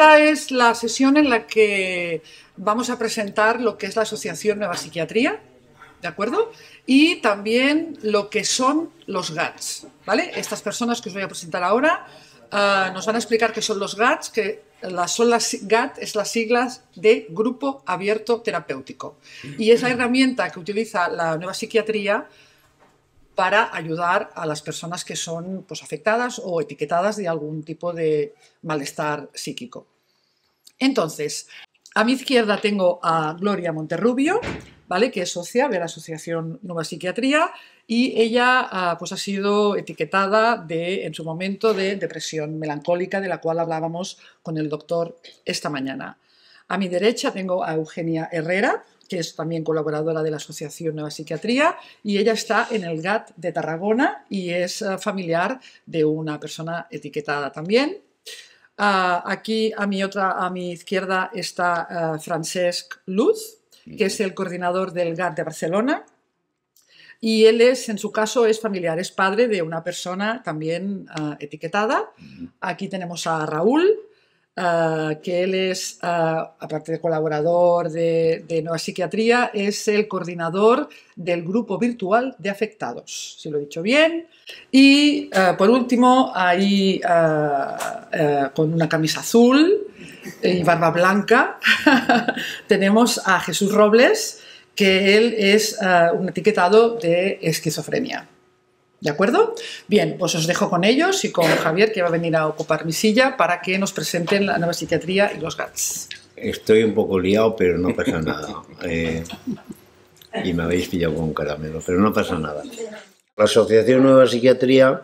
Esta es la sesión en la que vamos a presentar lo que es la Asociación Nueva Psiquiatría, ¿de acuerdo? Y también lo que son los GATS, ¿vale? Estas personas que os voy a presentar ahora ah, nos van a explicar qué son los GATS, que son las GAT es las siglas de Grupo Abierto Terapéutico y es la herramienta que utiliza la Nueva Psiquiatría para ayudar a las personas que son pues, afectadas o etiquetadas de algún tipo de malestar psíquico. Entonces, a mi izquierda tengo a Gloria Monterrubio, ¿vale? que es socia de la Asociación Nueva Psiquiatría y ella ah, pues, ha sido etiquetada de, en su momento de depresión melancólica, de la cual hablábamos con el doctor esta mañana. A mi derecha tengo a Eugenia Herrera, que es también colaboradora de la Asociación Nueva Psiquiatría, y ella está en el GAT de Tarragona y es ah, familiar de una persona etiquetada también. Ah, aquí a mi, otra, izquierda está eh, Francesc Luz, que es el coordinador del GAT de Barcelona. Y él es, en su caso, es familiar, es padre de una persona también eh, etiquetada. Aquí tenemos a Raúl, Ah, que él es, ah, aparte de colaborador de, Nueva Psiquiatría, es el coordinador del grupo virtual de afectados, si lo he dicho bien. Y ah, por último, ahí con una camisa azul y barba blanca, tenemos a Jesús Robles, que él es un etiquetado de esquizofrenia. ¿De acuerdo? Bien, pues os dejo con ellos y con Javier, que va a venir a ocupar mi silla, para que nos presenten la nueva psiquiatría y los GATS. Estoy un poco liado, pero no pasa nada. Eh, y me habéis pillado con caramelo, pero no pasa nada. La Asociación Nueva Psiquiatría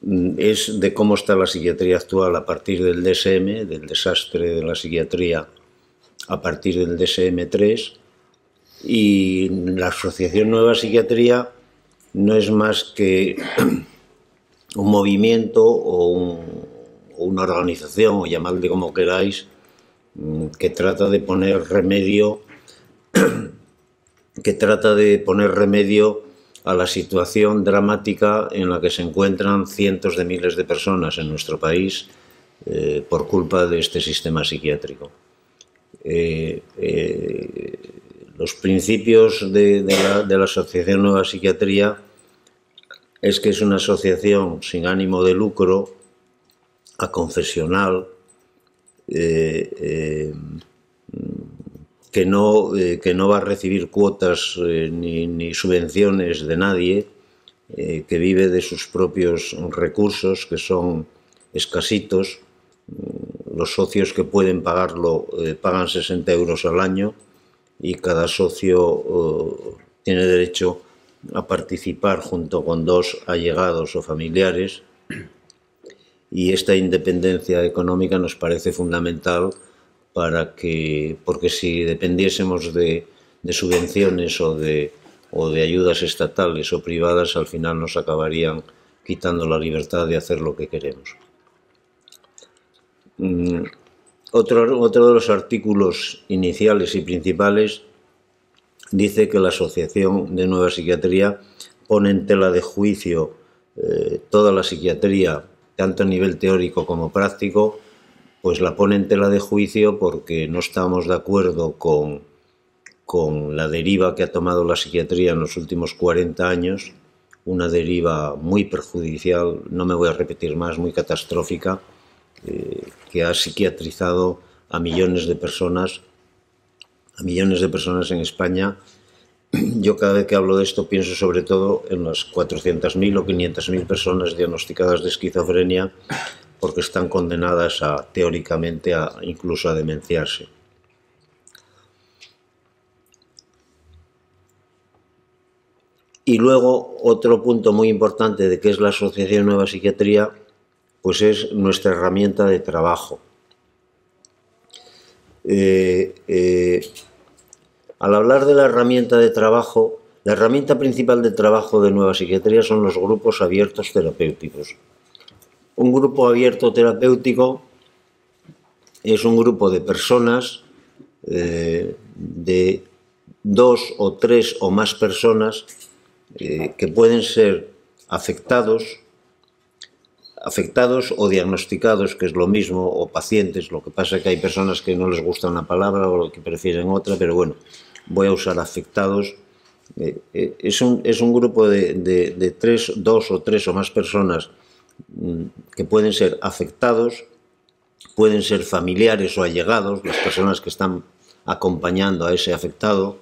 mm, es de cómo está la psiquiatría actual a partir del DSM, del desastre de la psiquiatría a partir del DSM-3. Y la Asociación Nueva Psiquiatría no es más que un movimiento o una organización, o llamadle como queráis, mm, que trata de poner remedio, que trata de poner remedio a la situación dramática en la que se encuentran cientos de miles de personas en nuestro país eh, por culpa de este sistema psiquiátrico. Eh, eh, los principios de, la, Asociación Nueva Psiquiatría es que es una asociación sin ánimo de lucro, a confesional, eh, eh, eh, que, no, va a recibir cuotas ni, ni, subvenciones de nadie, que vive de sus propios recursos, que son escasitos. Los socios que pueden pagarlo pagan 60 euros al año y cada socio eh, tiene derecho a participar junto con dos allegados o familiares y esta independencia económica nos parece fundamental para que porque si dependiésemos de, subvenciones o de, o de ayudas estatales o privadas al final nos acabarían quitando la libertad de hacer lo que queremos. Mm, otro, de los artículos iniciales y principales dice que la Asociación de Nueva Psiquiatría pone en tela de juicio eh, toda la psiquiatría, tanto a nivel teórico como práctico, pues la pone en tela de juicio porque no estamos de acuerdo con, con la deriva que ha tomado la psiquiatría en los últimos 40 años, una deriva muy perjudicial, no me voy a repetir más, muy catastrófica, eh, que ha psiquiatrizado a millones de personas, a millones de personas en España. Yo cada vez que hablo de esto pienso sobre todo en las 400.000 o 500.000 personas diagnosticadas de esquizofrenia porque están condenadas a, teóricamente a, incluso a demenciarse. Y luego otro punto muy importante de que es la Asociación Nueva Psiquiatría pues es nuestra herramienta de trabajo. Eh, eh, al hablar de la herramienta de trabajo, la herramienta principal de trabajo de Nueva Psiquiatría son los grupos abiertos terapéuticos. Un grupo abierto terapéutico es un grupo de personas, eh, de dos o tres o más personas, que pueden ser afectados afectados o diagnosticados, que es lo mismo, o pacientes, lo que pasa es que hay personas que no les gusta una palabra o que prefieren otra, pero bueno, voy a usar afectados. Eh, eh, es, un, grupo de, tres, dos o tres o más personas mm, que pueden ser afectados, pueden ser familiares o allegados, las personas que están acompañando a ese afectado,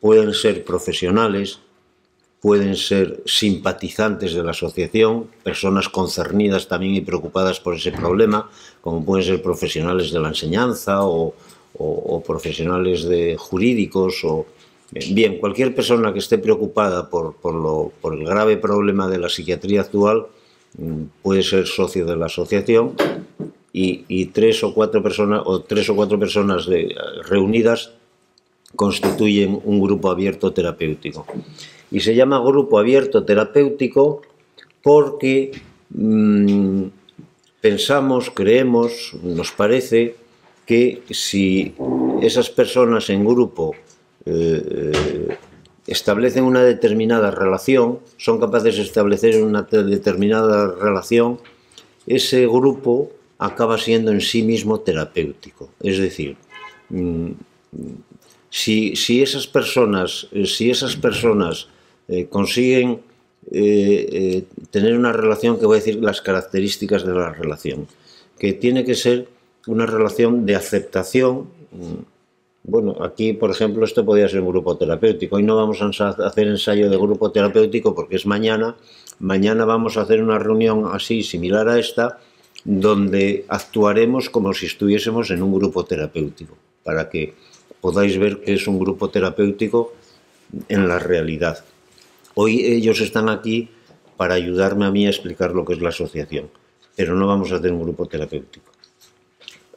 pueden ser profesionales, pueden ser simpatizantes de la asociación, personas concernidas también y preocupadas por ese problema, como pueden ser profesionales de la enseñanza o, profesionales de jurídicos o eh, bien, cualquier persona que esté preocupada por, el grave problema de la psiquiatría actual mm, puede ser socio de la asociación y, tres o cuatro personas o tres o cuatro personas eh, reunidas constituyen un grupo abierto terapéutico y se llama grupo abierto terapéutico porque mm, pensamos, creemos, nos parece que si esas personas en grupo eh, eh, establecen una determinada relación, son capaces de establecer una determinada relación, ese grupo acaba siendo en sí mismo terapéutico. Es decir, mm, si, si esas personas, eh, si esas personas eh, consiguen eh, eh, tener una relación que voy a decir las características de la relación, que tiene que ser una relación de aceptación. Mm, bueno, aquí, por ejemplo, esto podría ser un grupo terapéutico. Hoy no vamos a hacer ensayo de grupo terapéutico porque es mañana. Mañana vamos a hacer una reunión así, similar a esta, donde actuaremos como si estuviésemos en un grupo terapéutico, para que podáis ver que es un grupo terapéutico en la realidad. Hoy ellos están aquí para ayudarme a mí a explicar lo que es la asociación, pero no vamos a hacer un grupo terapéutico.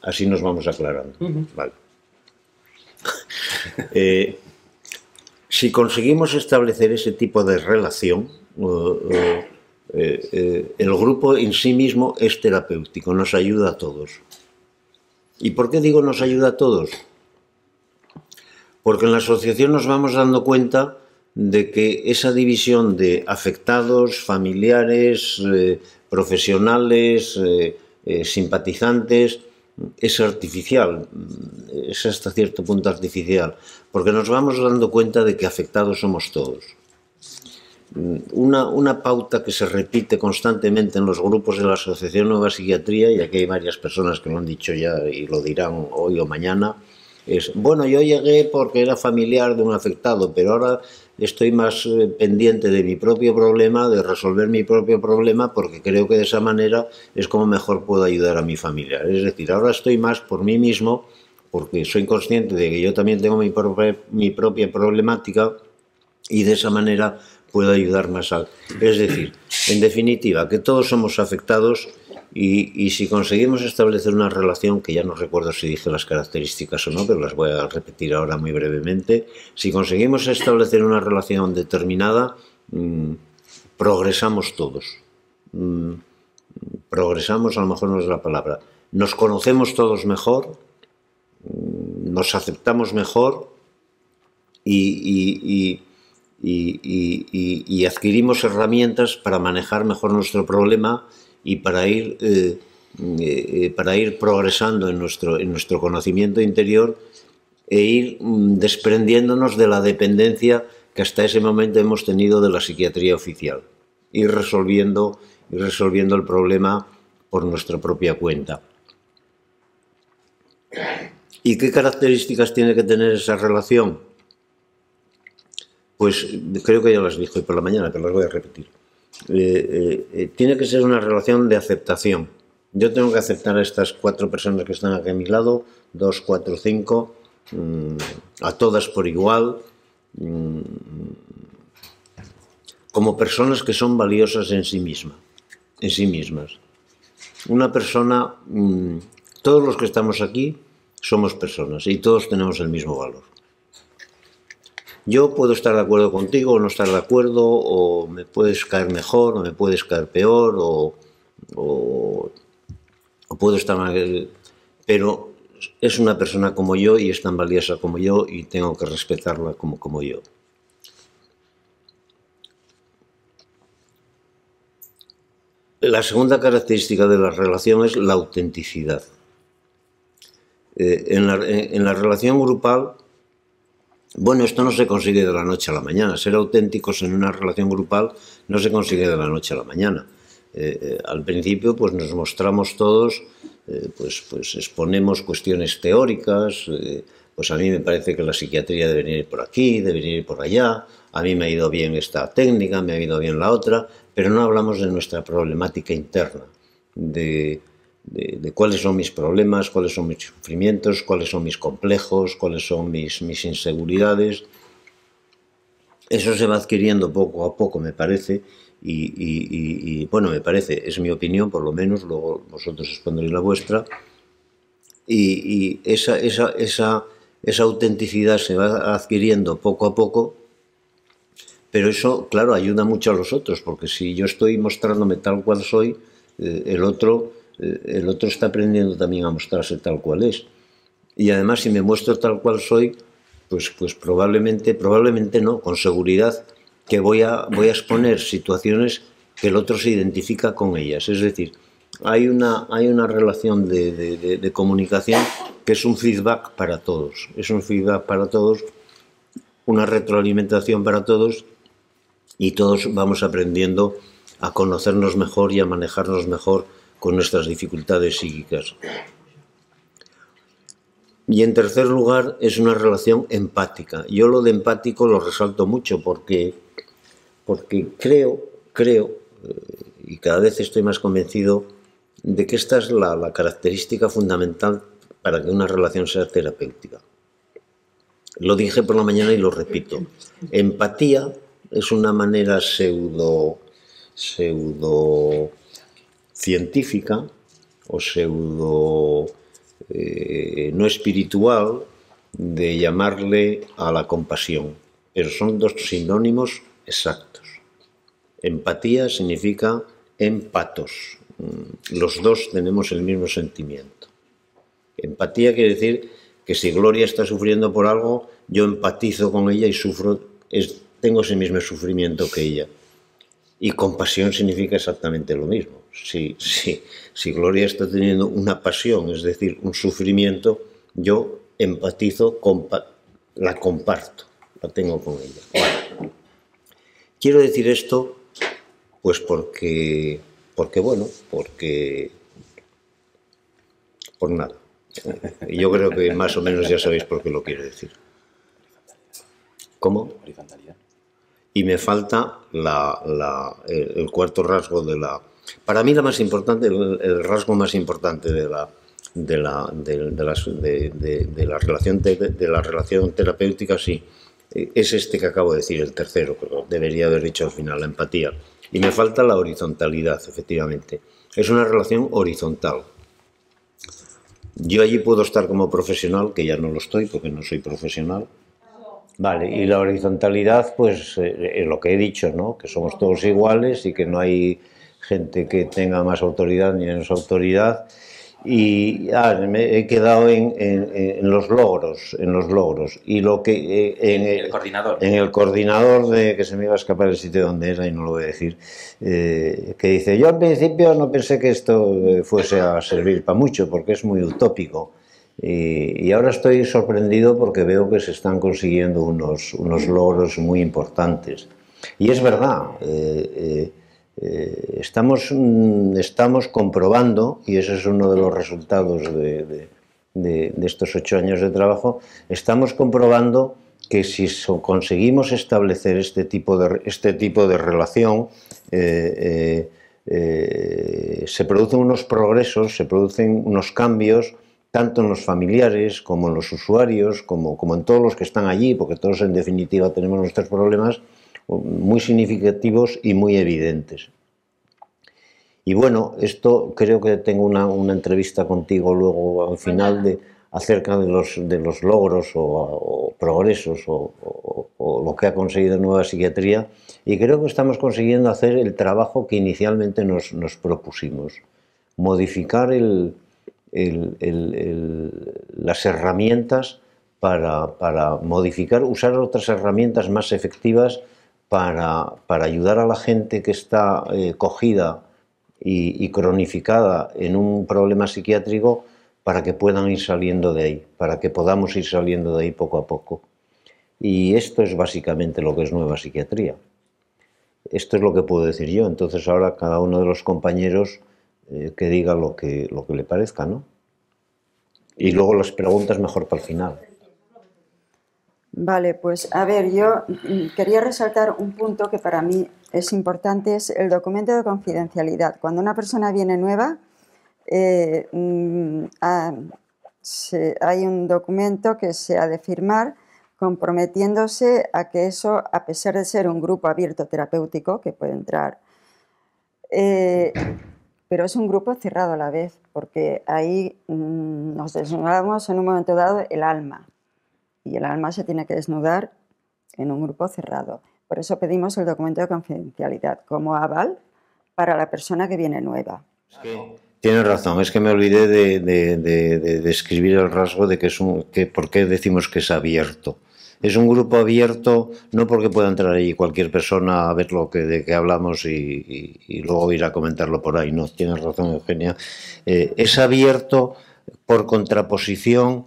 Así nos vamos aclarando. Eh, si conseguimos establecer ese tipo de relación, eh, eh, el grupo en sí mismo es terapéutico, nos ayuda a todos. ¿Y por qué digo nos ayuda a todos? Porque en la asociación nos vamos dando cuenta de que esa división de afectados, familiares, eh, profesionales, eh, eh, simpatizantes, es artificial, mm, es hasta cierto punto artificial, porque nos vamos dando cuenta de que afectados somos todos. Mm, una, una, pauta que se repite constantemente en los grupos de la Asociación Nueva Psiquiatría, y aquí hay varias personas que lo han dicho ya y lo dirán hoy o mañana, es, bueno, yo llegué porque era familiar de un afectado, pero ahora estoy más eh, pendiente de mi propio problema, de resolver mi propio problema, porque creo que de esa manera es como mejor puedo ayudar a mi familia. Es decir, ahora estoy más por mí mismo, porque soy consciente de que yo también tengo mi, propia, mi propia problemática y de esa manera puedo ayudar más a... Es decir, en definitiva, que todos somos afectados y, si conseguimos establecer una relación, que ya no recuerdo si dije las características o no, pero las voy a repetir ahora muy brevemente, si conseguimos establecer una relación determinada, mm, progresamos todos. Mm, progresamos a lo mejor no es la palabra. Nos conocemos todos mejor, mm, nos aceptamos mejor y adquirimos herramientas para manejar mejor nuestro problema y para ir, eh, eh, eh, para ir progresando en nuestro, en nuestro conocimiento interior e ir mm, desprendiéndonos de la dependencia que hasta ese momento hemos tenido de la psiquiatría oficial, ir resolviendo, resolviendo el problema por nuestra propia cuenta. ¿Y qué características tiene que tener esa relación? Pues creo que ya las dije por la mañana, pero las voy a repetir. Eh, eh, eh, tiene que ser una relación de aceptación. Yo tengo que aceptar a estas cuatro personas que están aquí a mi lado, dos, cuatro, cinco, mm, a todas por igual, mm, como personas que son valiosas en sí misma, en sí mismas. Una persona, mm, todos los que estamos aquí somos personas y todos tenemos el mismo valor. Yo puedo estar de acuerdo contigo o no estar de acuerdo, o me puedes caer mejor o me puedes caer peor, o, puedo estar mal, pero es una persona como yo y es tan valiosa como yo y tengo que respetarla como, como yo. La segunda característica de la relación es la autenticidad. Eh, en la relación grupal, bueno, esto no se consigue de la noche a la mañana. Ser auténticos en una relación grupal no se consigue de la noche a la mañana. Eh, eh, al principio, pues nos mostramos todos, eh, pues, pues exponemos cuestiones teóricas. pues a mí me parece que la psiquiatría debe venir por aquí, debe venir por allá. A mí me ha ido bien esta técnica, me ha ido bien la otra, pero no hablamos de nuestra problemática interna, de de, cuáles son mis problemas, cuáles son mis sufrimientos, cuáles son mis complejos, cuáles son mis, mis inseguridades. Eso se va adquiriendo poco a poco, me parece, y, bueno, me parece, es mi opinión, por lo menos, luego vosotros expondréis la vuestra, y, esa, autenticidad se va adquiriendo poco a poco, pero eso, claro, ayuda mucho a los otros, porque si yo estoy mostrándome tal cual soy, eh, el otro eh, el otro está aprendiendo también a mostrarse tal cual es. Y además, si me muestro tal cual soy, pues, pues probablemente, probablemente no, con seguridad, que voy a, exponer situaciones que el otro se identifica con ellas. Es decir, hay una, hay una relación de comunicación que es un feedback para todos. Es un feedback para todos, una retroalimentación para todos y todos vamos aprendiendo a conocernos mejor y a manejarnos mejor con nuestras dificultades psíquicas. Y en tercer lugar, es una relación empática. Yo lo de empático lo resalto mucho porque, porque creo, creo, eh, y cada vez estoy más convencido de que esta es la, la característica fundamental para que una relación sea terapéutica. Lo dije por la mañana y lo repito. Empatía es una manera pseudo, pseudo científica o pseudo eh, no espiritual de llamarle a la compasión. Pero son dos sinónimos exactos. Empatía significa empatos. Mm, los dos tenemos el mismo sentimiento. Empatía quiere decir que si Gloria está sufriendo por algo, yo empatizo con ella y sufro, tengo ese mismo sufrimiento que ella. Y compasión significa exactamente lo mismo. Si, Gloria está teniendo una pasión, es decir, un sufrimiento, yo empatizo, la comparto, la tengo con ella. quiero decir esto, pues porque, porque bueno, porque por nada. Yo creo que más o menos ya sabéis por qué lo quiero decir. ¿Cómo? Y me falta el, cuarto rasgo de la, para mí la más importante, el, rasgo más importante de la, de la, las, de relación, de, la relación terapéutica, sí, e, es este que acabo de decir, el tercero, que debería haber dicho al final, la empatía. Y me falta la horizontalidad, efectivamente. Es una relación horizontal. Yo allí puedo estar como profesional, que ya no lo estoy porque no soy profesional, Vale, y la horizontalidad, pues es eh, eh, lo que he dicho, ¿no? Que somos todos iguales y que no hay gente que tenga más autoridad ni menos autoridad. Y ah, me he quedado en, en, los logros, en los logros. Y lo que eh, en, el coordinador. En el coordinador de que se me iba a escapar el sitio donde era y no lo voy a decir, eh, que dice yo al principio no pensé que esto eh, fuese a servir para mucho porque es muy utópico. Y, ahora estoy sorprendido porque veo que se están consiguiendo unos, unos logros muy importantes. Y es verdad, eh, mm, estamos, comprobando, y ese es uno de los resultados de, estos ocho años de trabajo, estamos comprobando que si conseguimos establecer este tipo de, este tipo de relación, eh, eh, se producen unos progresos, se producen unos cambios, tanto en los familiares como en los usuarios, como en todos los que están allí, porque todos en definitiva tenemos nuestros problemas, muy significativos y muy evidentes. Y bueno, esto creo que tengo una, una entrevista contigo luego al final de, acerca de los, de los logros o, progresos o, lo que ha conseguido Nueva Psiquiatría y creo que estamos consiguiendo hacer el trabajo que inicialmente nos, nos propusimos, modificar el, el, el, las herramientas para, para modificar, usar otras herramientas más efectivas para, ayudar a la gente que está eh, cogida y, cronificada en un problema psiquiátrico para que puedan ir saliendo de ahí, para que podamos ir saliendo de ahí poco a poco. Y esto es básicamente lo que es nueva psiquiatría. Esto es lo que puedo decir yo. Entonces ahora cada uno de los compañeros eh, que diga lo que, lo que le parezca, ¿no? Y luego las preguntas mejor para el final. Vale, pues a ver, yo mm, quería resaltar un punto que para mí es importante, es el documento de confidencialidad. Cuando una persona viene nueva, eh, mm, ah, hay un documento que se ha de firmar comprometiéndose a que eso, a pesar de ser un grupo abierto terapéutico que puede entrar, eh, pero es un grupo cerrado a la vez, porque ahí mm, nos desnudamos en un momento dado el alma y el alma se tiene que desnudar en un grupo cerrado. Por eso pedimos el documento de confidencialidad como aval para la persona que viene nueva. tienes razón, es que me olvidé de, describir el rasgo de que es un, que, por qué decimos que es abierto. Es un grupo abierto, no porque pueda entrar ahí cualquier persona a ver lo que, de qué hablamos y, luego ir a comentarlo por ahí. No, tienes razón, Eugenia. Eh, es abierto por contraposición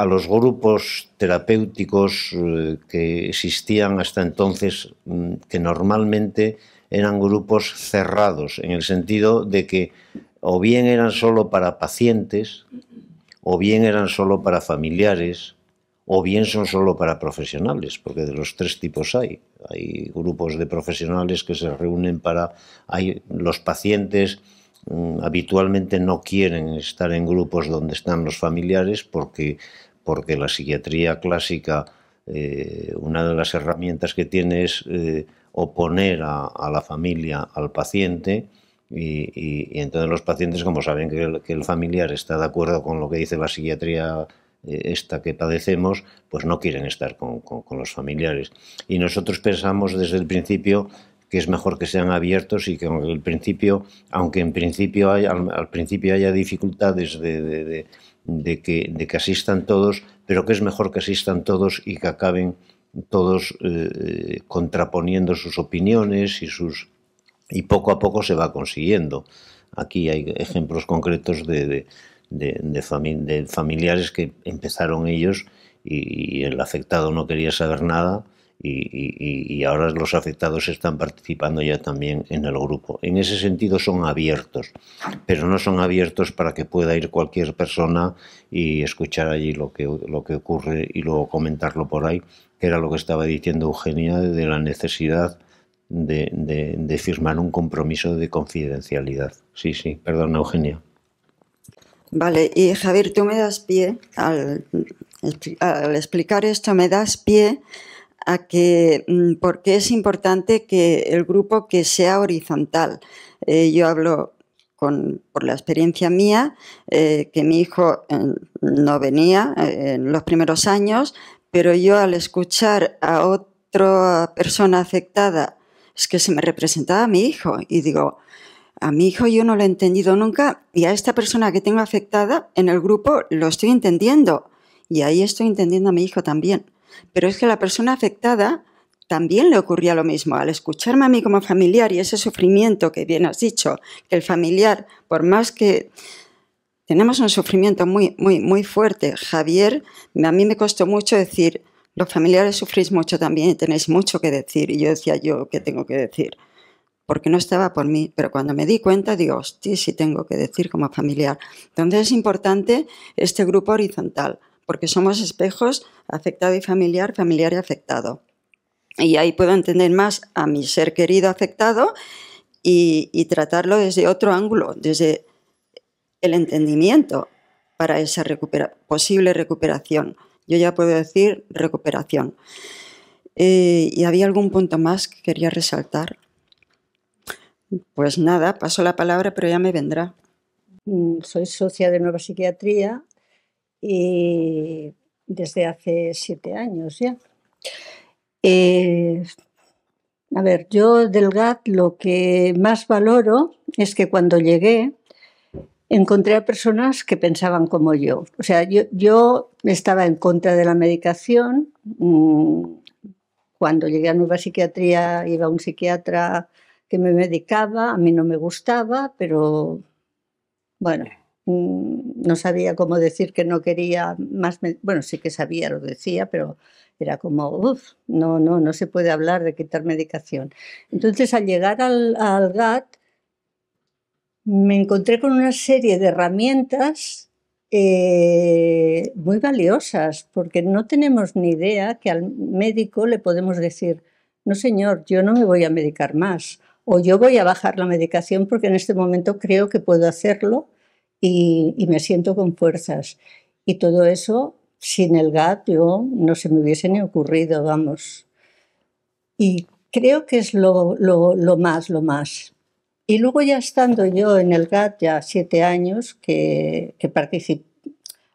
a los grupos terapéuticos eh, que existían hasta entonces, mm, que normalmente eran grupos cerrados, en el sentido de que o bien eran solo para pacientes, o bien eran solo para familiares, o bien son solo para profesionales, porque de los tres tipos hay. Hay grupos de profesionales que se reúnen para... Hay, los pacientes mm, habitualmente no quieren estar en grupos donde están los familiares porque porque la psiquiatría clásica, eh, una de las herramientas que tiene es eh, oponer a, la familia al paciente. Y, entonces los pacientes, como saben que el, familiar está de acuerdo con lo que dice la psiquiatría eh, esta que padecemos, pues no quieren estar con, los familiares. Y nosotros pensamos desde el principio que es mejor que sean abiertos y que el principio, aunque en principio al, principio haya dificultades de de que, asistan todos, pero que es mejor que asistan todos y que acaben todos eh, contraponiendo sus opiniones y sus y poco a poco se va consiguiendo. Aquí hay ejemplos concretos de, de, familiares que empezaron ellos y, el afectado no quería saber nada y, ahora los afectados están participando ya también en el grupo. En ese sentido son abiertos, pero no son abiertos para que pueda ir cualquier persona y escuchar allí lo que, lo que ocurre y luego comentarlo por ahí, que era lo que estaba diciendo Eugenia de la necesidad de, de, firmar un compromiso de confidencialidad. Sí, sí, perdona Eugenia. Vale, y Javier, tú me das pie, al explicar esto, me das pie a que, mm, porque es importante que el grupo que sea horizontal. Eh, yo hablo por la experiencia mía, eh, que mi hijo eh, no venía en los primeros años, pero yo al escuchar a otra persona afectada, es que se me representaba a mi hijo y digo, a mi hijo yo no lo he entendido nunca y a esta persona que tengo afectada en el grupo lo estoy entendiendo y ahí estoy entendiendo a mi hijo también. Pero es que la persona afectada también le ocurría lo mismo. Al escucharme a mí como familiar y ese sufrimiento que bien has dicho, que el familiar, por más que tenemos un sufrimiento muy, muy, muy fuerte, Javier, a mí me costó mucho decir, los familiares sufrís mucho también y tenéis mucho que decir. Y yo decía, yo, ¿qué tengo que decir? Porque no estaba por mí, pero cuando me di cuenta, digo, hostia, sí tengo que decir como familiar. Entonces es importante este grupo horizontal porque somos espejos afectado y familiar, familiar y afectado. Y ahí puedo entender más a mi ser querido afectado y, tratarlo desde otro ángulo, desde el entendimiento para esa posible recuperación. Yo ya puedo decir recuperación. Eh, ¿Y había algún punto más que quería resaltar? Pues nada, paso la palabra, pero ya me vendrá. Mm, soy socia de Nueva Psiquiatría y eh, desde hace siete años ya. Eh, a ver, yo del GAT lo que más valoro es que cuando llegué encontré a personas que pensaban como yo. O sea, yo, yo estaba en contra de la medicación. Mm, cuando llegué a Nueva Psiquiatría iba un psiquiatra que me medicaba, a mí no me gustaba, pero bueno, Mm, no sabía cómo decir que no quería más, bueno, sí que sabía, lo decía, pero era como, uff, no, no, no se puede hablar de quitar medicación. Entonces, al llegar al, al GAT, me encontré con una serie de herramientas eh, muy valiosas, porque no tenemos ni idea que al médico le podemos decir, no señor, yo no me voy a medicar más, o yo voy a bajar la medicación porque en este momento creo que puedo hacerlo y, me siento con fuerzas. Y todo eso, sin el GAT, yo no se me hubiese ni ocurrido, vamos. Y creo que es lo, lo, más, lo más. Y luego ya estando yo en el GAT, ya siete años, que, que participé,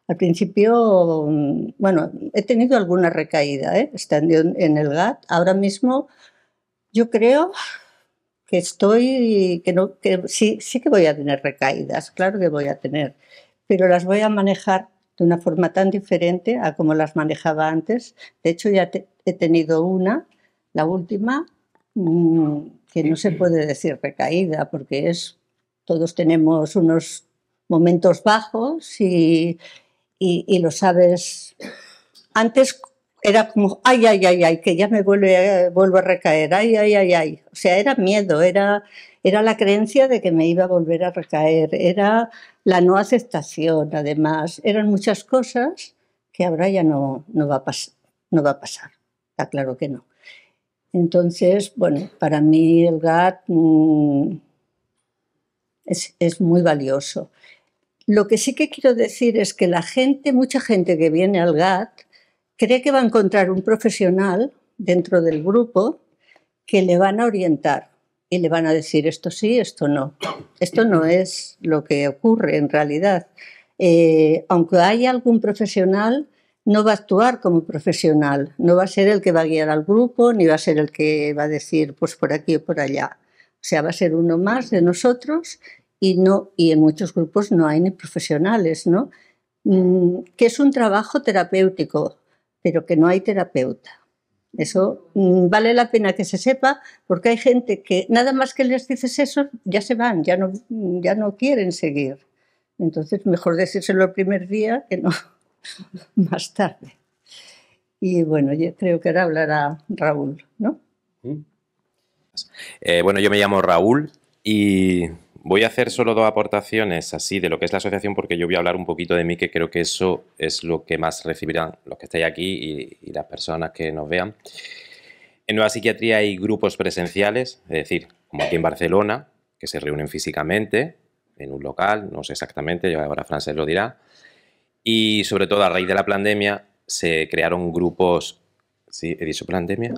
al principio, mm, bueno, he tenido alguna recaída, ¿eh? estando en el GAT. Ahora mismo, yo creo que estoy, que no, que sí, sí que voy a tener recaídas, claro que voy a tener, pero las voy a manejar de una forma tan diferente a como las manejaba antes. De hecho, ya he tenido una, la última, mm, que no se puede decir recaída, porque es, todos tenemos unos momentos bajos y lo sabes antes era como, ay, ay, ay, ay, que ya me vuelvo a recaer, ay, ay, ay, ay. O sea, era miedo, era, era la creencia de que me iba a volver a recaer, era la no aceptación, además, eran muchas cosas que ahora ya no, no, va, a no va a pasar, está claro que no. Entonces, bueno, para mí el GAT mm, es, es muy valioso. Lo que sí que quiero decir es que la gente, mucha gente que viene al GAT, cree que va a encontrar un profesional dentro del grupo que le van a orientar y le van a decir esto sí, esto no. Esto no es lo que ocurre en realidad. Eh, aunque haya algún profesional, no va a actuar como profesional, no va a ser el que va a guiar al grupo, ni va a ser el que va a decir pues por aquí o por allá. O sea, va a ser uno más de nosotros y no y en muchos grupos no hay ni profesionales, ¿no? Mm, que es un trabajo terapéutico, pero que no hay terapeuta. Eso mm, vale la pena que se sepa porque hay gente que nada más que les dices eso ya se van, ya no, mm, ya no quieren seguir. Entonces mejor decírselo el primer día que no más tarde. Y bueno, yo creo que ahora hablará Raúl, ¿no? Mm. Eh, bueno, yo me llamo Raúl y Voy a hacer solo dos aportaciones así de lo que es la asociación porque yo voy a hablar un poquito de mí, que creo que eso es lo que más recibirán los que estáis aquí y, las personas que nos vean. En Nueva Psiquiatría hay grupos presenciales, es decir, como aquí en Barcelona, que se reúnen físicamente en un local, no sé exactamente, ahora Frances lo dirá. Y sobre todo a raíz de la pandemia se crearon grupos Sí, he dicho pandemia.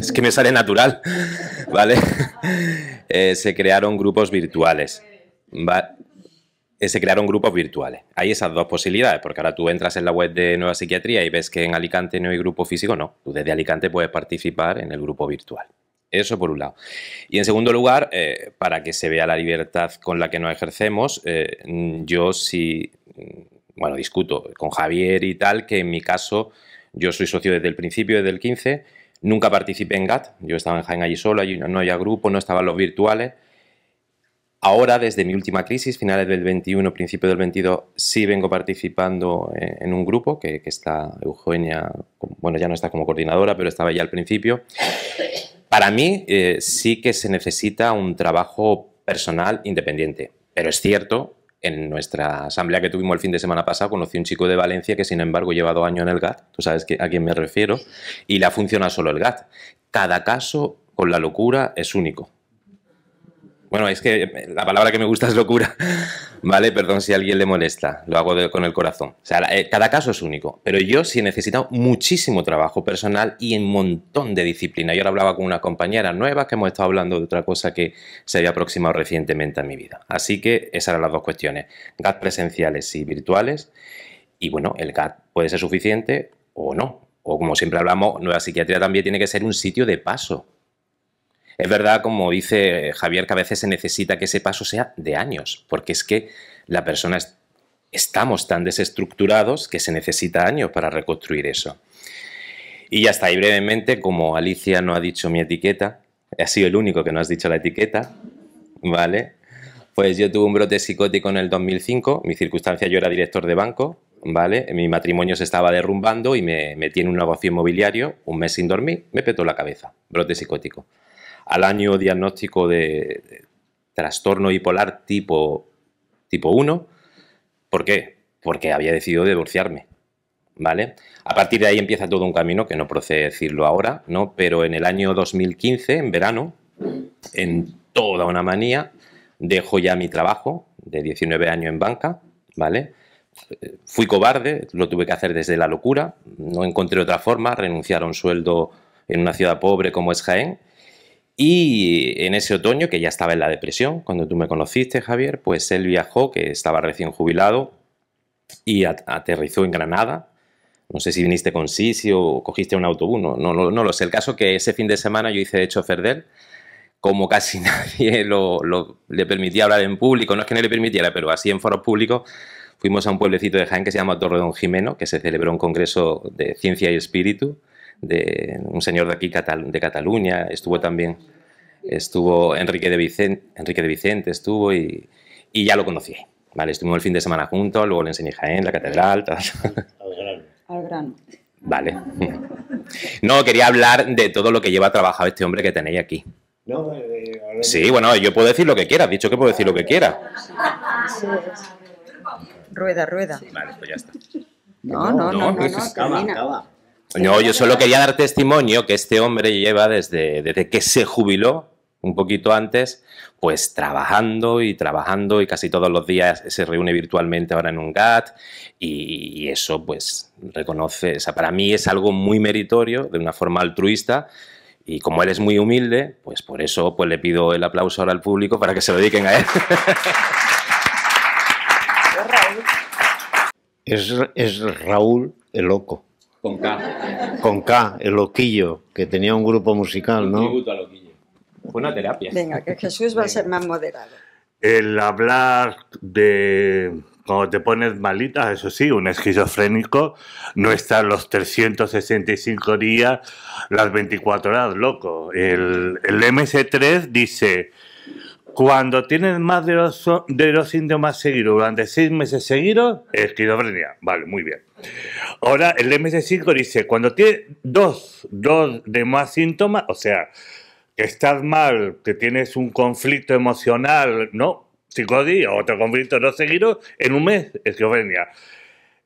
Es que me sale natural, ¿vale? Eh, se crearon grupos virtuales. Eh, se crearon grupos virtuales. Hay esas dos posibilidades, porque ahora tú entras en la web de Nueva Psiquiatría y ves que en Alicante no hay grupo físico, no. Tú desde Alicante puedes participar en el grupo virtual. Eso por un lado. Y en segundo lugar, eh, para que se vea la libertad con la que nos ejercemos, yo sí, mm, bueno, discuto con Javier y tal, que en mi caso yo soy socio desde el principio, desde el 15. Nunca participé en GAT. Yo estaba en Jaén allí solo, no había grupo, no estaban los virtuales. Ahora, desde mi última crisis, finales del 21, principio del 22, sí vengo participando eh, en un grupo que, está Eugenia, bueno, ya no está como coordinadora, pero estaba ya al principio. Para mí eh, sí que se necesita un trabajo personal independiente, pero es cierto en nuestra asamblea que tuvimos el fin de semana pasado conocí un chico de Valencia que sin embargo lleva dos años en el GAT, tú sabes a quién me refiero, y le funciona solo el GAT. Cada caso con la locura es único. Bueno, es que la palabra que me gusta es locura, ¿vale? Perdón si a alguien le molesta, lo hago con el corazón. O sea, eh, cada caso es único, pero yo sí he necesitado muchísimo trabajo personal y un montón de disciplina. Yo ahora hablaba con una compañera nueva que hemos estado hablando de otra cosa que se había aproximado recientemente a mi vida. Así que esas eran las dos cuestiones, GAT presenciales y virtuales. Y bueno, el GAT puede ser suficiente o no. O como siempre hablamos, nueva psiquiatría también tiene que ser un sitio de paso es verdad, como dice Javier, que a veces se necesita que ese paso sea de años, porque es que la persona estamos tan desestructurados que se necesita años para reconstruir eso. Y ya está, y brevemente, como Alicia no ha dicho mi etiqueta, ha sido el único que no has dicho la etiqueta, ¿vale? Pues yo tuve un brote psicótico en el 2005, mi circunstancia yo era director de banco, ¿vale? Mi matrimonio se estaba derrumbando y me metí en un negocio inmobiliario, un mes sin dormir, me petó la cabeza, brote psicótico al año diagnóstico de, trastorno bipolar tipo, tipo 1. ¿Por qué? Porque había decidido divorciarme. ¿Vale? A partir de ahí empieza todo un camino que no procede decirlo ahora, ¿no? Pero en el año 2015, en verano, en toda una manía, dejo ya mi trabajo de 19 años en banca, ¿vale? Fui cobarde, lo tuve que hacer desde la locura, no encontré otra forma, renunciar a un sueldo en una ciudad pobre como es Jaén y en ese otoño, que ya estaba en la depresión, cuando tú me conociste, Javier, pues él viajó, que estaba recién jubilado, y aterrizó en Granada. No sé si viniste con Sisi o cogiste un autobús, no, no, no, lo sé. El caso que ese fin de semana yo hice de chofer de él, como casi nadie le permitía hablar en público, no es que no le permitiera, pero así en foros públicos, fuimos a un pueblecito de Jaén que se llama Torredón Jimeno, que se celebró un congreso de ciencia y espíritu, de un señor de aquí de Cataluña, estuvo también, estuvo Enrique de Vicente, Enrique de Vicente estuvo y, ya lo conocí. Vale, estuvimos el fin de semana juntos, luego le enseñé Jaén, la catedral, Al grano. Al grano. Vale. No, quería hablar de todo lo que lleva trabajado este hombre que tenéis aquí. Eh, eh, sí, bueno, yo puedo decir lo que quiera, dicho que puedo decir lo que quiera. Rueda, rueda. Vale, pues ya está. No, no, no, no, acaba. No, yo solo quería dar testimonio que este hombre lleva desde, desde que se jubiló, un poquito antes, pues trabajando y trabajando y casi todos los días se reúne virtualmente ahora en un GAT y, eso pues reconoce, o sea, para mí es algo muy meritorio, de una forma altruista y como él es muy humilde, pues por eso pues le pido el aplauso ahora al público para que se lo dediquen a él. Es, es Raúl el loco. Con K. Con K, el Loquillo, que tenía un grupo musical, un tributo a Loquillo. Fue una terapia. Venga, que Jesús va a ser más moderado. El hablar de cuando te pones malita, eso sí, un esquizofrénico no está los 365 días, las 24 horas, loco. El, el MS3 dice, cuando tienes más de los, de los síntomas seguidos durante seis meses seguidos, esquizofrenia. Vale, muy bien. Ahora el ms 5 dice, cuando tiene dos, de más síntomas, o sea, que estás mal, que tienes un conflicto emocional, ¿no? días, otro conflicto no seguido, en un mes, es venía.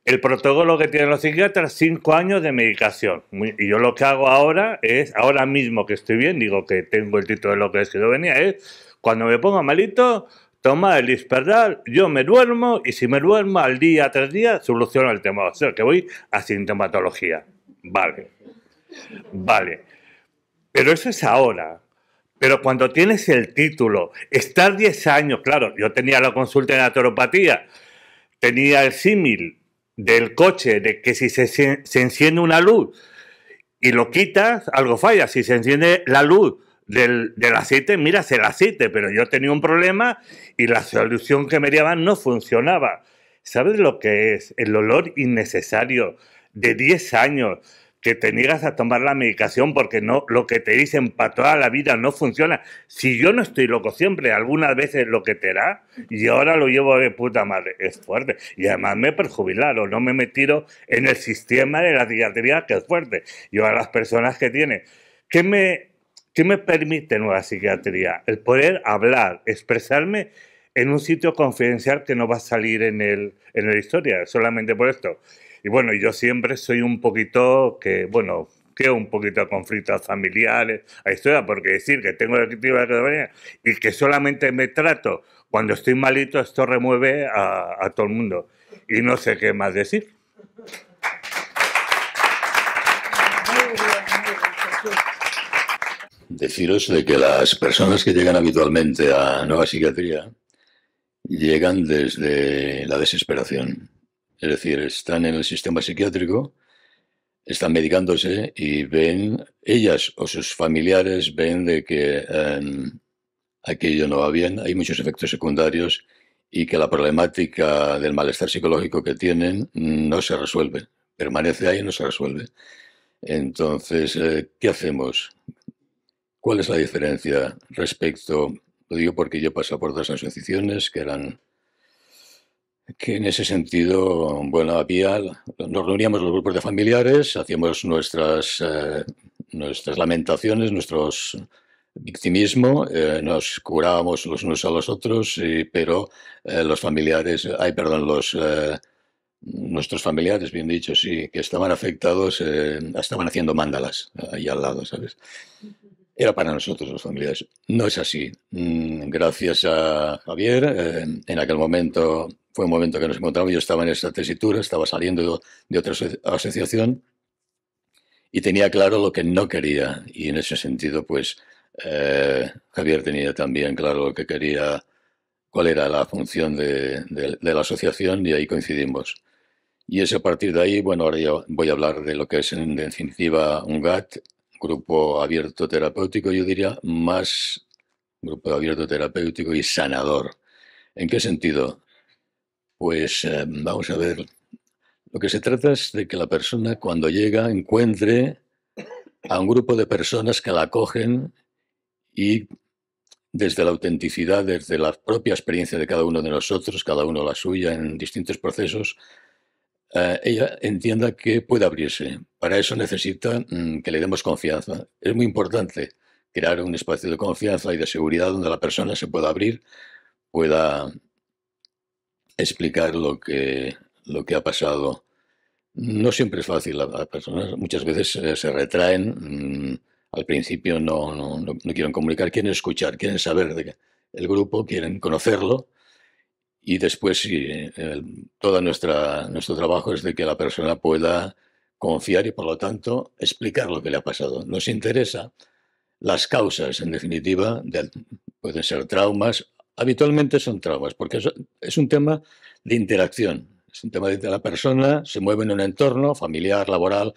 El protocolo que tienen los psiquiatras, cinco años de medicación. Y yo lo que hago ahora es, ahora mismo que estoy bien, digo que tengo el título de lo que es que venía, es cuando me pongo malito, Toma el Isperdal, yo me duermo y si me duermo al día, tres días, soluciono el tema. O sea, que voy a sintomatología. Vale. Vale. Pero eso es ahora. Pero cuando tienes el título, estar 10 años, claro, yo tenía la consulta en naturopatía, tenía el símil del coche de que si se enciende una luz y lo quitas, algo falla. Si se enciende la luz del, aceite, mira, el aceite, pero yo tenía un problema y la solución que me daban no funcionaba. ¿Sabes lo que es? El olor innecesario de 10 años que te niegas a tomar la medicación porque no lo que te dicen para toda la vida no funciona. Si yo no estoy loco siempre, algunas veces lo que te da y ahora lo llevo de puta madre, es fuerte. Y además me perjubilaron, no me metieron en el sistema de la psiquiatría que es fuerte. Yo a las personas que tienen, que me ¿Qué me permite nueva psiquiatría? El poder hablar, expresarme en un sitio confidencial que no va a salir en, el, en la historia, solamente por esto. Y bueno, yo siempre soy un poquito que, bueno, que un poquito a conflictos familiares, a historia, porque decir que tengo la de y que solamente me trato cuando estoy malito, esto remueve a, a todo el mundo. Y no sé qué más decir deciros de que las personas que llegan habitualmente a nueva psiquiatría llegan desde la desesperación. Es decir, están en el sistema psiquiátrico, están medicándose y ven, ellas o sus familiares ven de que em, aquello no va bien, hay muchos efectos secundarios y que la problemática del malestar psicológico que tienen no se resuelve, permanece ahí y no se resuelve. Entonces, eh, ¿qué hacemos? ¿Cuál es la diferencia respecto? Lo digo porque yo pasé por las asociaciones que eran que en ese sentido, bueno, había, nos reuníamos los grupos de familiares, hacíamos nuestras, eh, nuestras lamentaciones, nuestros victimismo, eh, nos curábamos los unos a los otros, pero eh, los familiares, ay, perdón, los, nuestros familiares, bien dicho, sí, que estaban afectados, estaban haciendo mandalas ahí al lado, ¿sabes? era para nosotros los familiares. No es así. Mm, gracias a Javier, eh, en aquel momento fue un momento que nos encontramos, yo estaba en esta tesitura, estaba saliendo de otra asociación y tenía claro lo que no quería. Y en ese sentido, pues eh, Javier tenía también claro lo que quería, cuál era la función de, la asociación y ahí coincidimos. Y es a partir de ahí, bueno, ahora yo voy a hablar de lo que es en definitiva un GATT, grupo abierto terapéutico, yo diría más grupo abierto terapéutico y sanador. ¿En qué sentido? Pues eh, vamos a ver, lo que se trata es de que la persona cuando llega encuentre a un grupo de personas que la acogen y desde la autenticidad, desde la propia experiencia de cada uno de nosotros, cada uno la suya en distintos procesos, eh, ella entienda que puede abrirse. Para eso necesita mm, que le demos confianza. Es muy importante crear un espacio de confianza y de seguridad donde la persona se pueda abrir, pueda explicar lo que, lo que ha pasado. No siempre es fácil a las personas, muchas veces eh, se retraen, mm, al principio no quieren comunicar, quieren escuchar, quieren saber de el grupo, quieren conocerlo y después, sí, todo nuestro trabajo es de que la persona pueda confiar y, por lo tanto, explicar lo que le ha pasado. Nos interesa las causas, en definitiva, pueden ser traumas. Habitualmente son traumas, porque es, un tema de interacción. Es un tema de la persona se mueve en un entorno familiar, laboral,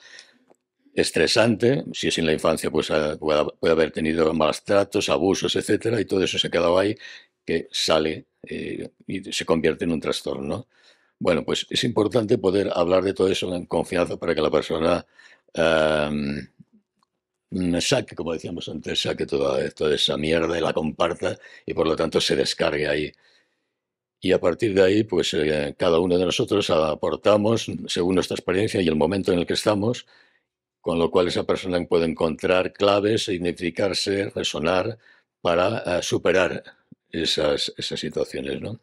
estresante. Si es en la infancia, pues ah, puede haber tenido malos tratos, abusos, etcétera, y todo eso se ha quedado ahí, que sale eh, y se convierte en un trastorno. Bueno, pues es importante poder hablar de todo eso en confianza para que la persona mm, saque, como decíamos antes, saque toda, toda esa mierda y la comparta y por lo tanto se descargue ahí. Y a partir de ahí, pues eh, cada uno de nosotros aportamos, según nuestra experiencia y el momento en el que estamos, con lo cual esa persona puede encontrar claves, identificarse, resonar para eh, superar esas, situaciones, ¿no?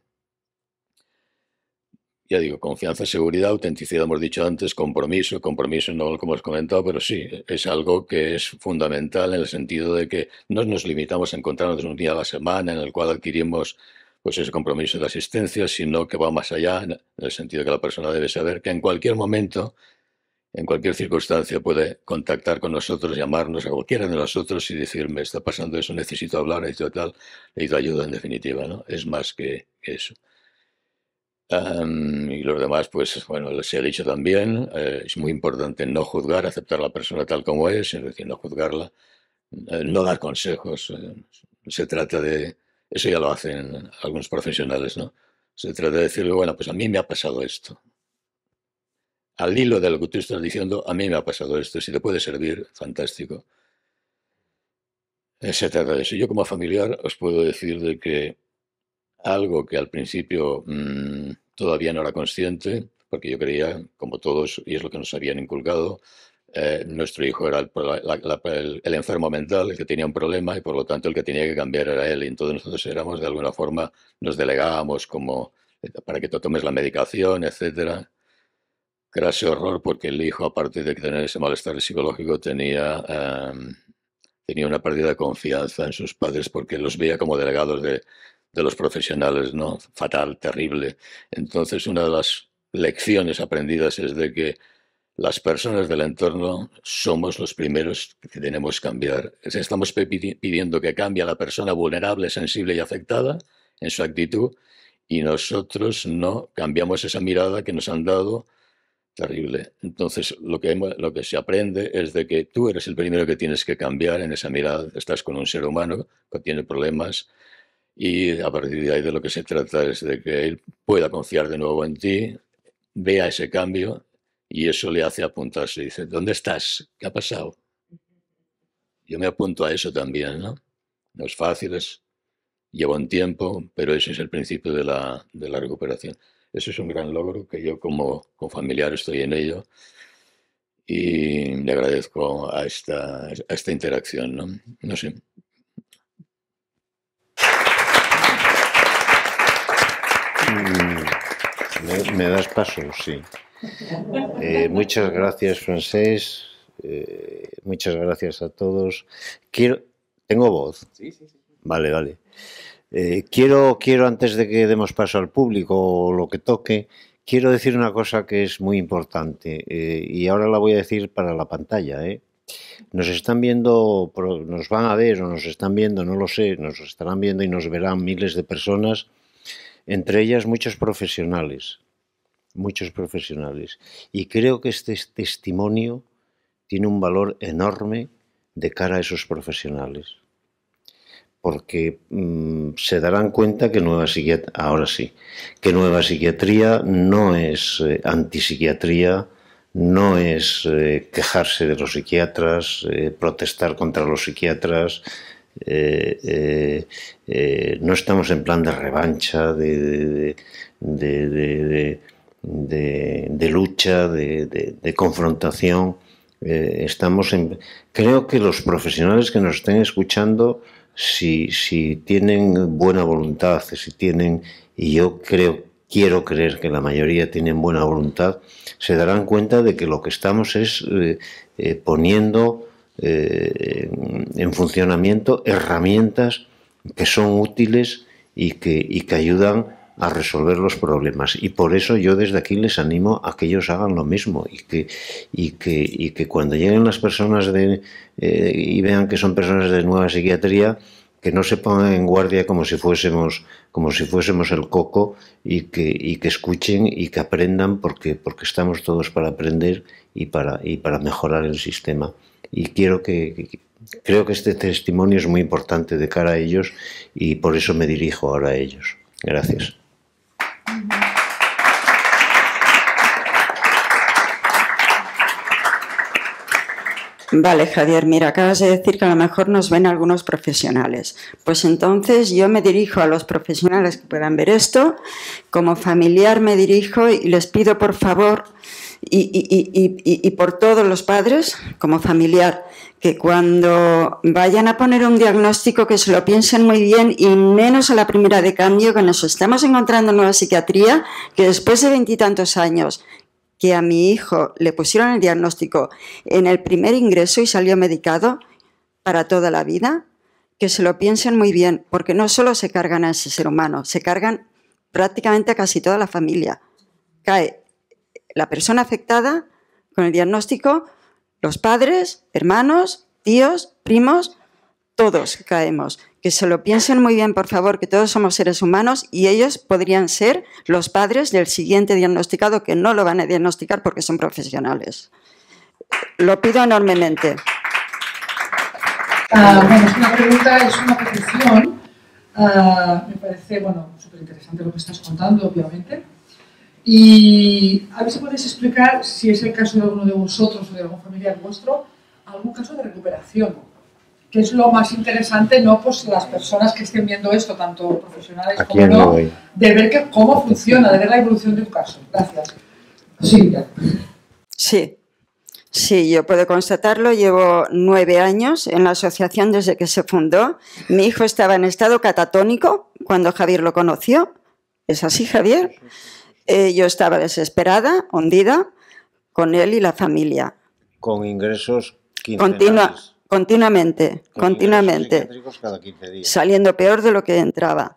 Ya digo, confianza, seguridad, autenticidad, hemos dicho antes, compromiso, compromiso no como has comentado, pero sí, es algo que es fundamental en el sentido de que no nos limitamos a encontrarnos un día a la semana en el cual adquirimos pues ese compromiso de asistencia, sino que va más allá, en el sentido que la persona debe saber que en cualquier momento en cualquier circunstancia puede contactar con nosotros, llamarnos a cualquiera de nosotros y decirme, está pasando eso, necesito hablar, necesito tal, necesito ayuda en definitiva, ¿no? Es más que, eso. y los demás, pues bueno, les ha dicho también, eh, es muy importante no juzgar, aceptar a la persona tal como es, es decir, no juzgarla, eh, no dar consejos. Eh, se trata de, eso ya lo hacen algunos profesionales, ¿no? Se trata de decirle, bueno, pues a mí me ha pasado esto, al hilo de lo que tú estás diciendo, a mí me ha pasado esto, si te puede servir, fantástico. Eh, se trata de eso. Yo como familiar os puedo decir de que algo que al principio mm, todavía no era consciente, porque yo creía, como todos, y es lo que nos habían inculcado, eh, nuestro hijo era el, enfermo mental, el que tenía un problema y por lo tanto el que tenía que cambiar era él. Y entonces nosotros éramos, de alguna forma, nos delegábamos como eh, para que tú tomes la medicación, etcétera. Gracias, horror porque el hijo, aparte de tener ese malestar psicológico, tenía, em, tenía una pérdida de confianza en sus padres porque los veía como delegados de, los profesionales, ¿no? Fatal, terrible. Entonces, una de las lecciones aprendidas es de que las personas del entorno somos los primeros que tenemos que cambiar. Estamos pidiendo que cambie la persona vulnerable, sensible y afectada en su actitud y nosotros no cambiamos esa mirada que nos han dado Terrible. Entonces, lo que, lo que se aprende es de que tú eres el primero que tienes que cambiar en esa mirada. Estás con un ser humano que tiene problemas y a partir de ahí de lo que se trata es de que él pueda confiar de nuevo en ti, vea ese cambio y eso le hace apuntarse. Dice, ¿dónde estás? ¿Qué ha pasado? Yo me apunto a eso también, ¿no? No es fácil, es, lleva un tiempo, pero ese es el principio de la, de la recuperación. Eso es un gran logro que yo como, familiar estoy en ello y le agradezco a esta, interacción. No, no sé, mm, Me, das paso, sí. Eh, muchas gracias, Francés. Eh, muchas gracias a todos. Quiero, ¿Tengo voz? Sí, sí, sí. Vale, vale. Eh, quiero, quiero, antes de que demos paso al público o lo que toque, quiero decir una cosa que es muy importante eh, y ahora la voy a decir para la pantalla. Eh. Nos están viendo, nos van a ver o nos están viendo, no lo sé, nos estarán viendo y nos verán miles de personas, entre ellas muchos profesionales, muchos profesionales. Y creo que este testimonio tiene un valor enorme de cara a esos profesionales porque mm, se darán cuenta que nueva psiquiatría, ahora sí, que nueva psiquiatría no es eh, antipsiquiatría, no es eh, quejarse de los psiquiatras, eh, protestar contra los psiquiatras, no estamos en plan de revancha, de, de lucha, de, confrontación. estamos Creo que los profesionales que nos estén escuchando si, tienen buena voluntad, si tienen, y yo creo, quiero creer que la mayoría tienen buena voluntad, se darán cuenta de que lo que estamos es eh, eh, poniendo eh, en funcionamiento herramientas que son útiles y que, y que ayudan a resolver los problemas. Y por eso yo desde aquí les animo a que ellos hagan lo mismo y que, y que, y que cuando lleguen las personas de, eh, y vean que son personas de nueva psiquiatría, que no se pongan en guardia como si fuésemos, como si fuésemos el coco y que, y que escuchen y que aprendan porque, porque estamos todos para aprender y para, y para mejorar el sistema. Y quiero que, creo que este testimonio es muy importante de cara a ellos y por eso me dirijo ahora a ellos. Gracias. Vale, Javier, mira, acabas de decir que a lo mejor nos ven algunos profesionales. Pues entonces yo me dirijo a los profesionales que puedan ver esto, como familiar me dirijo y les pido por favor y, por todos los padres, como familiar, que cuando vayan a poner un diagnóstico que se lo piensen muy bien y menos a la primera de cambio que nos estamos encontrando en nueva psiquiatría, que después de veintitantos años que a mi hijo le pusieron el diagnóstico en el primer ingreso y salió medicado para toda la vida, que se lo piensen muy bien, porque no solo se cargan a ese ser humano, se cargan prácticamente a casi toda la familia. Cae la persona afectada con el diagnóstico, los padres, hermanos, tíos, primos, todos caemos. Que se lo piensen muy bien, por favor, que todos somos seres humanos y ellos podrían ser los padres del siguiente diagnosticado que no lo van a diagnosticar porque son profesionales. Lo pido enormemente. Ah, bueno, es una pregunta, es una petición. Ah, me parece, bueno, súper interesante lo que estás contando, obviamente. Y a ver si podéis explicar, si es el caso de alguno de vosotros o de algún familiar vuestro, algún caso de recuperación que es lo más interesante, no pues las personas que estén viendo esto, tanto profesionales como no, de ver cómo funciona, de ver la evolución de un caso. Gracias. Silvia. Sí. Sí, yo puedo constatarlo. Llevo nueve años en la asociación desde que se fundó. Mi hijo estaba en estado catatónico cuando Javier lo conoció. ¿Es así, Javier? Eh, yo estaba desesperada, hundida, con él y la familia. Con ingresos quincenales. Continuamente, continuamente. Saliendo peor de lo que entraba.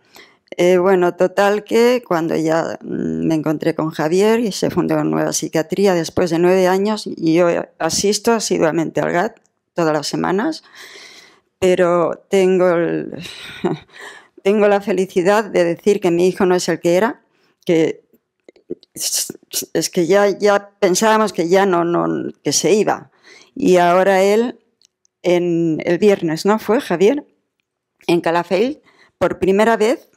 Eh, bueno, total que cuando ya mm, me encontré con Javier y se fundó una Nueva Psiquiatría después de nueve años, y yo asisto asiduamente al GAT todas las semanas, pero tengo, tengo la felicidad de decir que mi hijo no es el que era, que es que ya, ya pensábamos que ya no, no, que se iba. Y ahora él en el viernes, ¿no? Fue Javier, en Calafell, por primera vez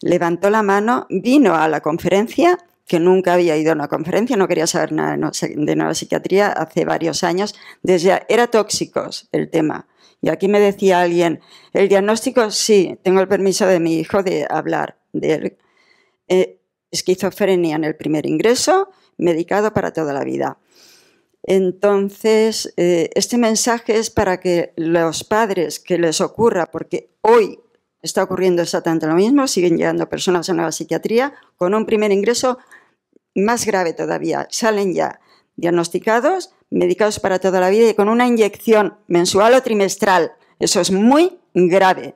levantó la mano, vino a la conferencia, que nunca había ido a una conferencia, no quería saber nada de nueva psiquiatría hace varios años, desde era tóxicos el tema. Y aquí me decía alguien, el diagnóstico sí, tengo el permiso de mi hijo de hablar de él. Eh, esquizofrenia en el primer ingreso, medicado para toda la vida. Entonces, eh, este mensaje es para que los padres que les ocurra, porque hoy está ocurriendo exactamente lo mismo, siguen llegando personas a la psiquiatría con un primer ingreso más grave todavía, salen ya diagnosticados, medicados para toda la vida y con una inyección mensual o trimestral. Eso es muy grave.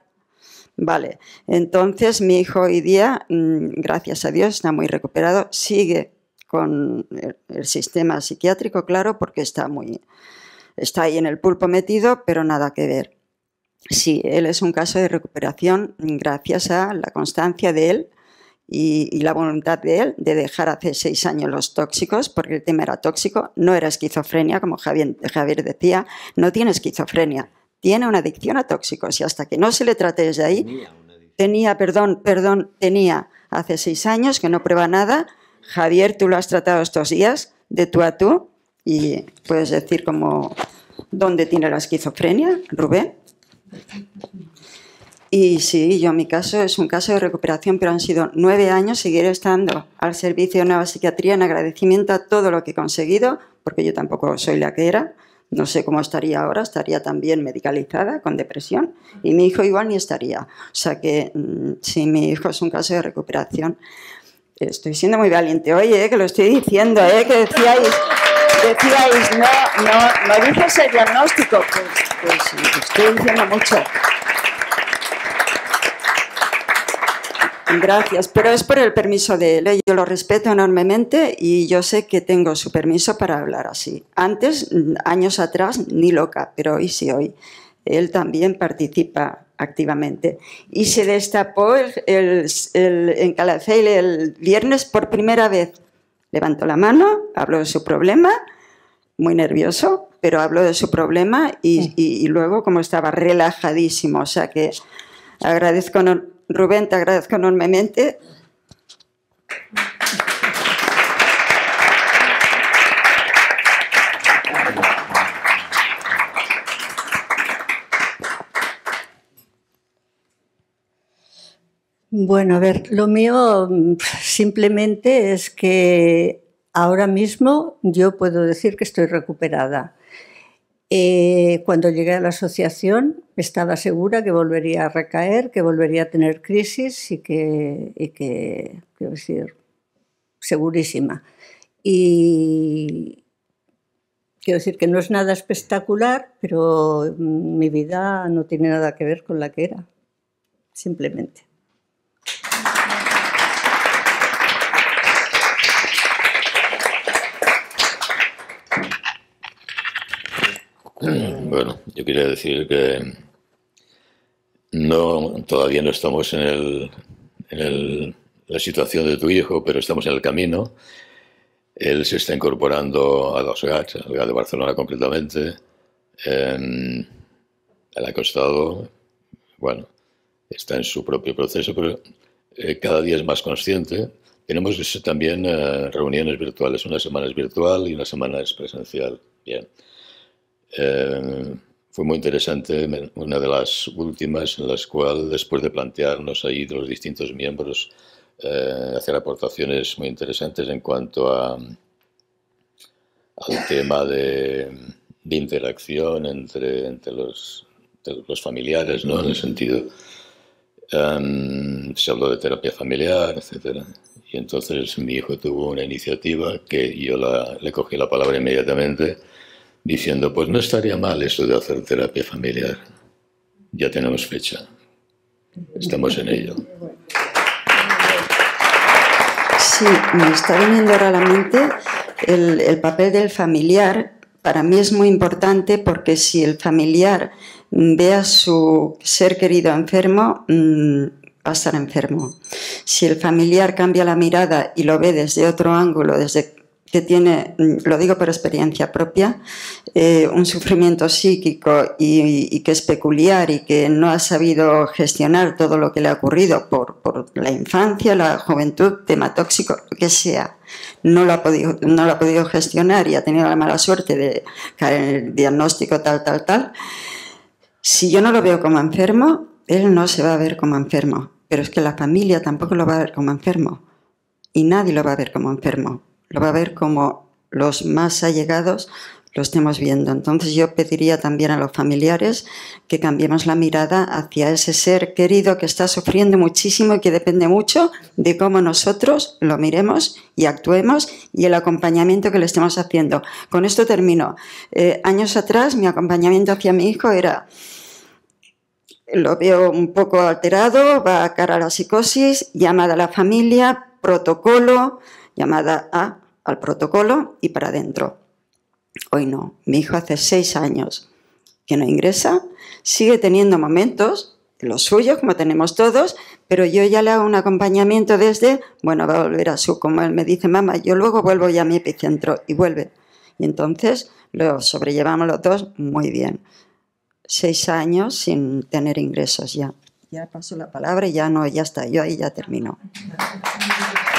Vale, entonces mi hijo hoy día, mm, gracias a Dios, está muy recuperado, sigue con el, sistema psiquiátrico, claro, porque está muy está ahí en el pulpo metido, pero nada que ver. Sí, él es un caso de recuperación gracias a la constancia de él y, la voluntad de él de dejar hace seis años los tóxicos, porque el tema era tóxico, no era esquizofrenia, como Javier, decía, no tiene esquizofrenia, tiene una adicción a tóxicos y hasta que no se le trate desde ahí, tenía perdón, perdón, tenía hace seis años que no prueba nada, Javier, tú lo has tratado estos días de tú a tú y puedes decir como dónde tiene la esquizofrenia, Rubén. Y sí, yo mi caso es un caso de recuperación, pero han sido nueve años seguir estando al servicio de una Psiquiatría en agradecimiento a todo lo que he conseguido, porque yo tampoco soy la que era. No sé cómo estaría ahora, estaría también medicalizada con depresión y mi hijo igual ni estaría. O sea que mm, sí, mi hijo es un caso de recuperación estoy siendo muy valiente hoy, eh, que lo estoy diciendo, eh, que decíais, decíais no, no, no dices el diagnóstico, pues, pues estoy diciendo mucho. Gracias, pero es por el permiso de él. Eh. Yo lo respeto enormemente y yo sé que tengo su permiso para hablar así. Antes, años atrás, ni loca, pero hoy sí, hoy. Él también participa activamente. Y se destapó el, en Calafell el viernes por primera vez. Levantó la mano, habló de su problema, muy nervioso, pero habló de su problema y, y luego como estaba relajadísimo. O sea que agradezco, Rubén, te agradezco enormemente Bueno, a ver, lo mío mm, simplemente es que ahora mismo yo puedo decir que estoy recuperada. Eh, cuando llegué a la asociación estaba segura que volvería a recaer, que volvería a tener crisis y que, y que quiero decir, segurísima. Y quiero decir que no es nada espectacular, pero mm, mi vida no tiene nada que ver con la que era, simplemente. Bueno, yo quería decir que no, todavía no estamos en, el, en la situación de tu hijo, pero estamos en el camino. Él se está incorporando a los GATS, al GAT de Barcelona completamente. Eh, ha costado, bueno, está en su propio proceso, pero eh, cada día es más consciente. Tenemos también eh, reuniones virtuales, una semana es virtual y una semana es presencial. Bien. Eh, fue muy interesante, una de las últimas en las cual, después de plantearnos ahí los distintos miembros, eh, hacer aportaciones muy interesantes en cuanto a, al tema de, interacción entre, los, los, familiares, ¿no? En el sentido, em, se habló de terapia familiar, etc. Y entonces mi hijo tuvo una iniciativa que yo le cogí la palabra inmediatamente diciendo, pues no estaría mal eso de hacer terapia familiar. Ya tenemos fecha. Estamos en ello. Sí, me está viniendo ahora a la mente el, papel del familiar. Para mí es muy importante porque si el familiar ve a su ser querido enfermo, mm, va a estar enfermo. Si el familiar cambia la mirada y lo ve desde otro ángulo, desde que tiene, mm, lo digo por experiencia propia, eh, un sufrimiento psíquico y, que es peculiar y que no ha sabido gestionar todo lo que le ha ocurrido por, la infancia, la juventud, tema tóxico, lo que sea, no lo, ha podido, no lo ha podido gestionar y ha tenido la mala suerte de caer en el diagnóstico tal, tal, tal. Si yo no lo veo como enfermo, él no se va a ver como enfermo, pero es que la familia tampoco lo va a ver como enfermo y nadie lo va a ver como enfermo lo va a ver como los más allegados lo estemos viendo. Entonces yo pediría también a los familiares que cambiemos la mirada hacia ese ser querido que está sufriendo muchísimo y que depende mucho de cómo nosotros lo miremos y actuemos y el acompañamiento que le estemos haciendo. Con esto termino. Eh, años atrás mi acompañamiento hacia mi hijo era... Lo veo un poco alterado, va a cara a la psicosis, llamada a la familia, protocolo, llamada a al protocolo y para adentro. Hoy no. Mi hijo hace seis años que no ingresa, sigue teniendo momentos, los suyos, como tenemos todos, pero yo ya le hago un acompañamiento desde, bueno, va a volver a su, como él me dice, mamá, yo luego vuelvo ya a mi epicentro y vuelve. Y entonces lo sobrellevamos los dos muy bien. Seis años sin tener ingresos ya. Ya paso la palabra y ya no, ya está, yo ahí ya termino.